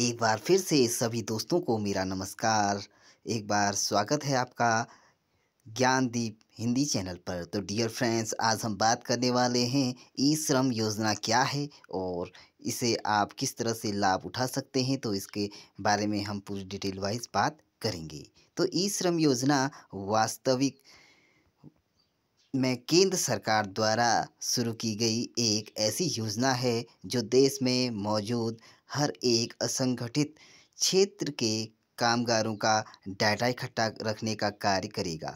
एक बार फिर से सभी दोस्तों को मेरा नमस्कार एक बार स्वागत है आपका ज्ञानदीप हिंदी चैनल पर तो डियर फ्रेंड्स आज हम बात करने वाले हैं ई श्रम योजना क्या है और इसे आप किस तरह से लाभ उठा सकते हैं तो इसके बारे में हम पूरी डिटेल वाइज बात करेंगे तो ई श्रम योजना वास्तविक में केंद्र सरकार द्वारा शुरू की गई एक ऐसी योजना है जो देश में मौजूद हर एक असंगठित क्षेत्र के कामगारों का डाटा इकट्ठा रखने का कार्य करेगा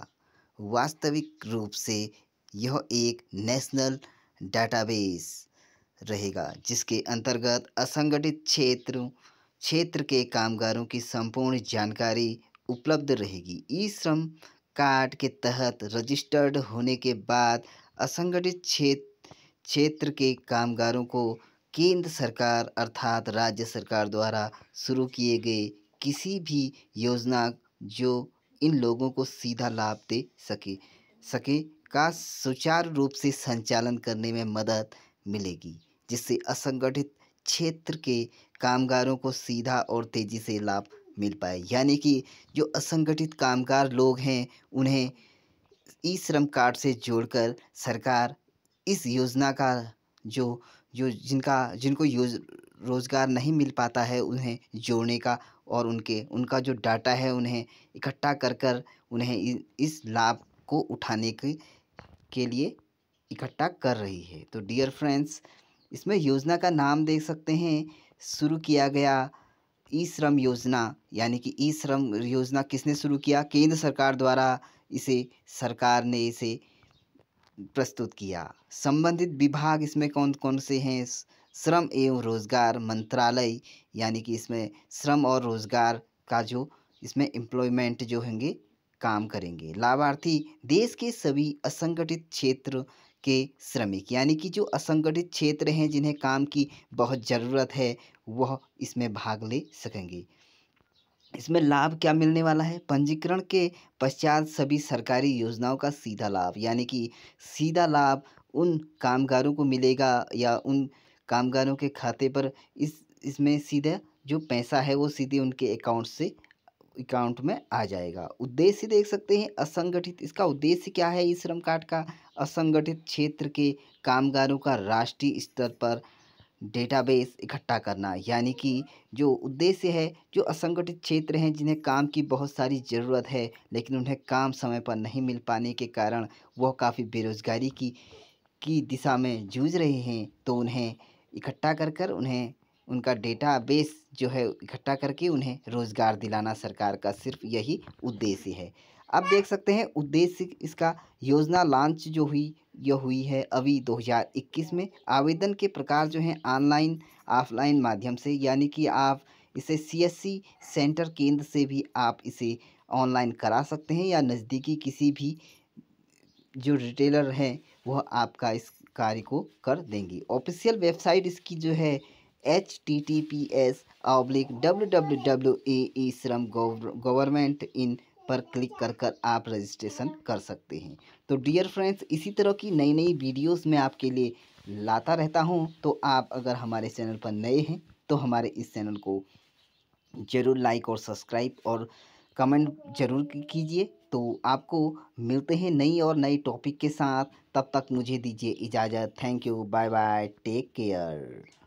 वास्तविक रूप से यह एक नेशनल डाटाबेस रहेगा जिसके अंतर्गत असंगठित क्षेत्र क्षेत्र के कामगारों की संपूर्ण जानकारी उपलब्ध रहेगी ई श्रम कार्ड के तहत रजिस्टर्ड होने के बाद असंगठित क्षेत्र क्षेत्र के कामगारों को केंद्र सरकार अर्थात राज्य सरकार द्वारा शुरू किए गए किसी भी योजना जो इन लोगों को सीधा लाभ दे सके सके का सुचारू रूप से संचालन करने में मदद मिलेगी जिससे असंगठित क्षेत्र के कामगारों को सीधा और तेजी से लाभ मिल पाए यानी कि जो असंगठित कामगार लोग हैं उन्हें ई श्रम कार्ड से जोड़कर सरकार इस योजना का जो जो जिनका जिनको योज रोज़गार नहीं मिल पाता है उन्हें जोड़ने का और उनके उनका जो डाटा है उन्हें इकट्ठा कर कर उन्हें इस लाभ को उठाने के के लिए इकट्ठा कर रही है तो डियर फ्रेंड्स इसमें योजना का नाम देख सकते हैं शुरू किया गया ई श्रम योजना यानी कि ई श्रम योजना किसने शुरू किया केंद्र सरकार द्वारा इसे सरकार ने इसे प्रस्तुत किया संबंधित विभाग इसमें कौन कौन से हैं श्रम एवं रोजगार मंत्रालय यानी कि इसमें श्रम और रोजगार का जो इसमें एम्प्लॉयमेंट जो होंगे काम करेंगे लाभार्थी देश के सभी असंगठित क्षेत्र के श्रमिक यानी कि जो असंगठित क्षेत्र हैं जिन्हें काम की बहुत ज़रूरत है वह इसमें भाग ले सकेंगे इसमें लाभ क्या मिलने वाला है पंजीकरण के पश्चात सभी सरकारी योजनाओं का सीधा लाभ यानी कि सीधा लाभ उन कामगारों को मिलेगा या उन कामगारों के खाते पर इस इसमें सीधा जो पैसा है वो सीधे उनके अकाउंट से अकाउंट में आ जाएगा उद्देश्य देख सकते हैं असंगठित इसका उद्देश्य क्या है इस श्रम कार्ड का असंगठित क्षेत्र के कामगारों का राष्ट्रीय स्तर पर डेटाबेस इकट्ठा करना यानी कि जो उद्देश्य है जो असंगठित क्षेत्र हैं जिन्हें काम की बहुत सारी ज़रूरत है लेकिन उन्हें काम समय पर नहीं मिल पाने के कारण वह काफ़ी बेरोज़गारी की की दिशा में जूझ रहे हैं तो उन्हें इकट्ठा कर कर उन्हें उनका डेटा बेस जो है इकट्ठा करके उन्हें रोज़गार दिलाना सरकार का सिर्फ यही उद्देश्य है अब देख सकते हैं उद्देश्य इसका योजना लॉन्च जो हुई यह हुई है अभी 2021 में आवेदन के प्रकार जो हैं ऑनलाइन ऑफलाइन माध्यम से यानी कि आप इसे सीएससी सेंटर केंद्र से भी आप इसे ऑनलाइन करा सकते हैं या नज़दीकी किसी भी जो रिटेलर हैं वह आपका इस कार्य को कर देंगी ऑफिशियल वेबसाइट इसकी जो है H T T P S oblique W W W A E Shram government इन पर क्लिक कर कर आप रजिस्ट्रेशन कर सकते हैं तो डियर फ्रेंड्स इसी तरह की नई नई वीडियोस मैं आपके लिए लाता रहता हूं तो आप अगर हमारे चैनल पर नए हैं तो हमारे इस चैनल को ज़रूर लाइक और सब्सक्राइब और कमेंट जरूर कीजिए तो आपको मिलते हैं नई और नई टॉपिक के साथ तब तक मुझे दीजिए इजाज़त thank you bye bye take care